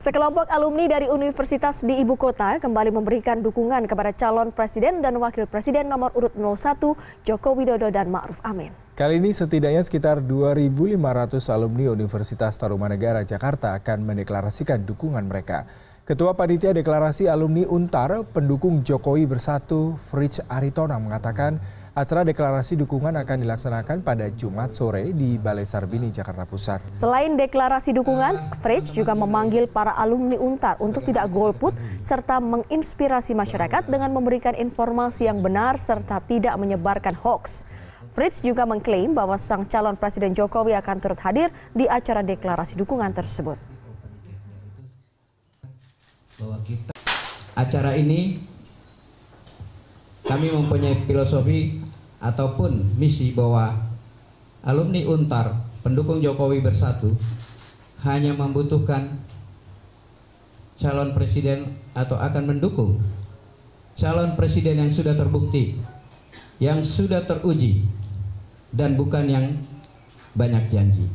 Sekelompok alumni dari universitas di ibu kota kembali memberikan dukungan kepada calon presiden dan wakil presiden nomor urut 01 Joko Widodo dan Ma'ruf Amin. Kali ini setidaknya sekitar 2.500 alumni Universitas Tarumanegara Jakarta akan mendeklarasikan dukungan mereka. Ketua Panitia Deklarasi Alumni Untar, pendukung Jokowi Bersatu, Fritz Aritona mengatakan, Acara deklarasi dukungan akan dilaksanakan pada Jumat sore di Balai Sarbini, Jakarta Pusat. Selain deklarasi dukungan, Fritz juga memanggil para alumni UNTAR untuk tidak golput serta menginspirasi masyarakat dengan memberikan informasi yang benar serta tidak menyebarkan hoax. Fritz juga mengklaim bahwa sang calon Presiden Jokowi akan turut hadir di acara deklarasi dukungan tersebut. Acara ini kami mempunyai filosofi ataupun misi bahwa alumni Untar pendukung Jokowi bersatu hanya membutuhkan calon presiden atau akan mendukung calon presiden yang sudah terbukti, yang sudah teruji dan bukan yang banyak janji.